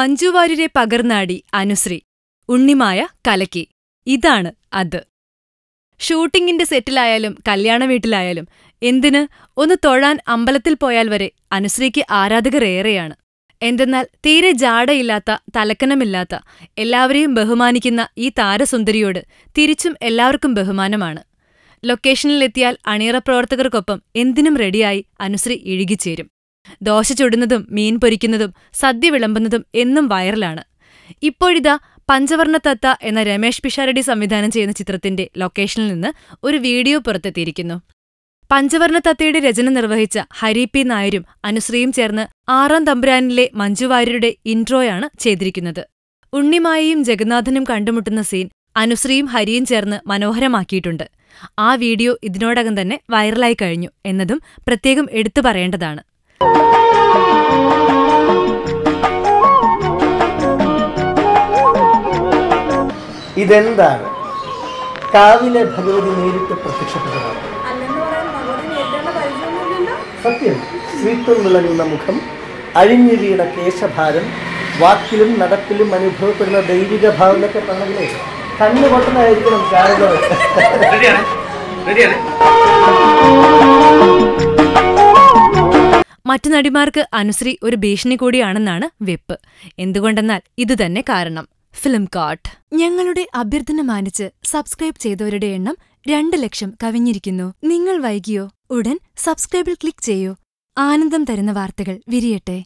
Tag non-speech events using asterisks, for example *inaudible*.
മഞ്ജുവാര്യരെ പകർന്നാടി അനുശ്രീ ഉണ്ണിമായ കലക്കി ഇതാണ് അത് ഷൂട്ടിങ്ങിന്റെ സെറ്റിലായാലും കല്യാണ വീട്ടിലായാലും എന്തിന് ഒന്ന് തൊഴാൻ അമ്പലത്തിൽ പോയാൽ വരെ അനുശ്രീക്ക് ആരാധകർ ഏറെയാണ് എന്തെന്നാൽ തീരെ ജാടയില്ലാത്ത തലക്കനമില്ലാത്ത എല്ലാവരെയും ബഹുമാനിക്കുന്ന ഈ താരസുന്ദരിയോട് തിരിച്ചും എല്ലാവർക്കും ബഹുമാനമാണ് ലൊക്കേഷനിലെത്തിയാൽ അണിയറ പ്രവർത്തകർക്കൊപ്പം എന്തിനും റെഡിയായി അനുശ്രീ ഇഴുകിച്ചേരും ദോശ ചുടുന്നതും മീൻ പൊരിക്കുന്നതും സദ്യ വിളമ്പുന്നതും എന്നും വൈറലാണ് ഇപ്പോഴിതാ പഞ്ചവർണ തത്ത എന്ന രമേഷ് പിഷാരടി സംവിധാനം ചെയ്യുന്ന ചിത്രത്തിന്റെ ലൊക്കേഷനിൽ നിന്ന് ഒരു വീഡിയോ പുറത്തെത്തിയിരിക്കുന്നു പഞ്ചവർണ തത്തയുടെ രചന നിർവഹിച്ച ഹരി പി നായരും അനുശ്രീയും ചേർന്ന് ആറാം തമ്പുരാനിലെ മഞ്ജുവാര്യരുടെ ഇൻട്രോയാണ് ചെയ്തിരിക്കുന്നത് ഉണ്ണിമായയും ജഗന്നാഥനും കണ്ടുമുട്ടുന്ന സീൻ അനുശ്രീയും ഹരിയും ചേർന്ന് മനോഹരമാക്കിയിട്ടുണ്ട് ആ വീഡിയോ ഇതിനോടകം തന്നെ വൈറലായി കഴിഞ്ഞു എന്നതും പ്രത്യേകം എടുത്തു പറയേണ്ടതാണ് ഇതെന്താണ് കാവിലെ ഭഗവതി നേരിട്ട് പ്രത്യക്ഷപ്പെട്ടതാണ് സത്യം സ്ത്രീത്വം വിളങ്ങുന്ന മുഖം അഴിഞ്ഞിരിയുടെ കേശഭാരം വാക്കിലും നടപ്പിലും അനുഭവപ്പെടുന്ന ദൈവിക ഭാവം എന്നൊക്കെ പറഞ്ഞില്ലേ കണ്ണു പൊട്ടുന്നതായിരിക്കണം കാരണം *laughs* മറ്റു നടിമാർക്ക് അനുശ്രീ ഒരു ഭീഷണി കൂടിയാണെന്നാണ് വെപ്പ് എന്തുകൊണ്ടെന്നാൽ ഇതുതന്നെ കാരണം ഫിലിം കാർട്ട് ഞങ്ങളുടെ അഭ്യർത്ഥന മാനിച്ച് സബ്സ്ക്രൈബ് ചെയ്തവരുടെ എണ്ണം രണ്ട് ലക്ഷം കവിഞ്ഞിരിക്കുന്നു നിങ്ങൾ വൈകിയോ ഉടൻ സബ്സ്ക്രൈബിൽ ക്ലിക്ക് ചെയ്യൂ ആനന്ദം തരുന്ന വാർത്തകൾ വിരിയട്ടെ